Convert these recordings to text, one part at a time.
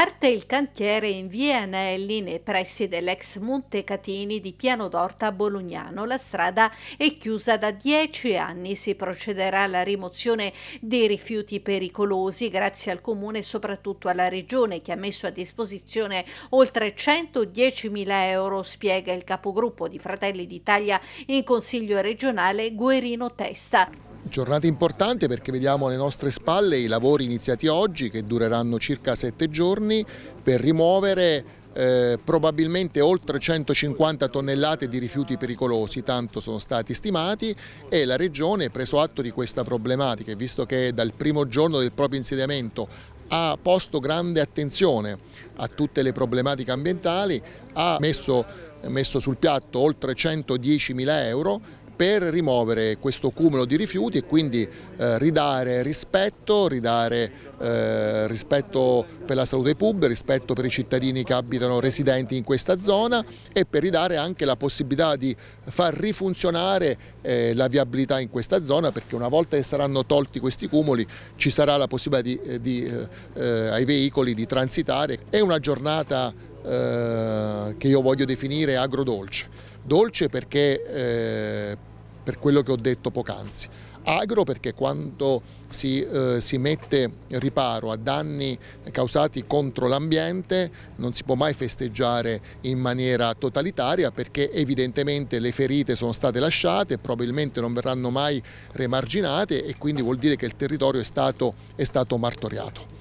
Parte il cantiere in via Anelli nei pressi dell'ex Monte Catini di Piano d'Orta a Bolognano. La strada è chiusa da dieci anni. Si procederà alla rimozione dei rifiuti pericolosi grazie al comune e soprattutto alla regione che ha messo a disposizione oltre 110.000 euro, spiega il capogruppo di Fratelli d'Italia in Consiglio regionale Guerino Testa. Giornata importante perché vediamo alle nostre spalle i lavori iniziati oggi che dureranno circa sette giorni per rimuovere eh, probabilmente oltre 150 tonnellate di rifiuti pericolosi, tanto sono stati stimati e la Regione, preso atto di questa problematica, visto che dal primo giorno del proprio insediamento ha posto grande attenzione a tutte le problematiche ambientali, ha messo, messo sul piatto oltre 110 mila euro per rimuovere questo cumulo di rifiuti e quindi eh, ridare rispetto, ridare eh, rispetto per la salute pubblica, rispetto per i cittadini che abitano residenti in questa zona e per ridare anche la possibilità di far rifunzionare eh, la viabilità in questa zona perché una volta che saranno tolti questi cumuli ci sarà la possibilità di, eh, di, eh, eh, ai veicoli di transitare. È una giornata che io voglio definire agrodolce dolce perché eh, per quello che ho detto poc'anzi, agro perché quando si, eh, si, mette riparo a danni causati contro l'ambiente non si può mai festeggiare in maniera totalitaria perché evidentemente le ferite sono state lasciate, probabilmente non verranno mai remarginate e quindi vuol dire che il territorio è stato, è stato martoriato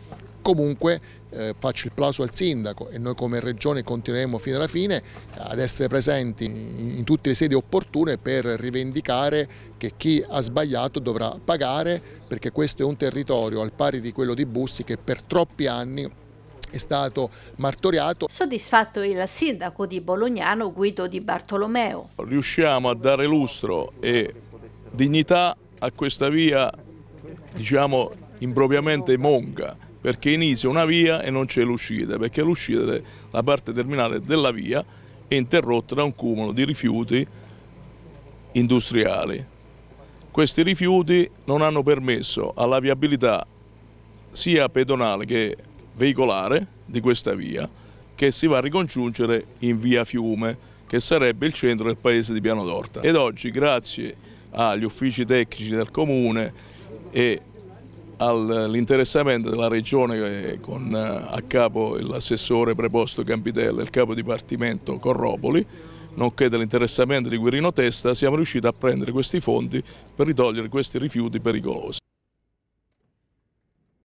comunque eh, faccio il plauso al sindaco e noi come regione continueremo fino alla fine ad essere presenti in, in tutte le sedi opportune per rivendicare che chi ha sbagliato dovrà pagare perché questo è un territorio al pari di quello di Bussi che per troppi anni è stato martoriato. Soddisfatto il sindaco di Bolognano Guido Di Bartolomeo. Riusciamo a dare lustro e dignità a questa via diciamo impropriamente monga perché inizia una via e non c'è l'uscita, perché l'uscita, la parte terminale della via, è interrotta da un cumulo di rifiuti industriali. Questi rifiuti non hanno permesso alla viabilità sia pedonale che veicolare di questa via che si va a ricongiungere in via Fiume, che sarebbe il centro del paese di Piano d'Orta. Ed oggi, grazie agli uffici tecnici del comune e all'interessamento della regione eh, con eh, a capo l'assessore preposto Campitella e il capo dipartimento Corropoli, nonché dell'interessamento di Guerino Testa, siamo riusciti a prendere questi fondi per ritogliere questi rifiuti pericolosi.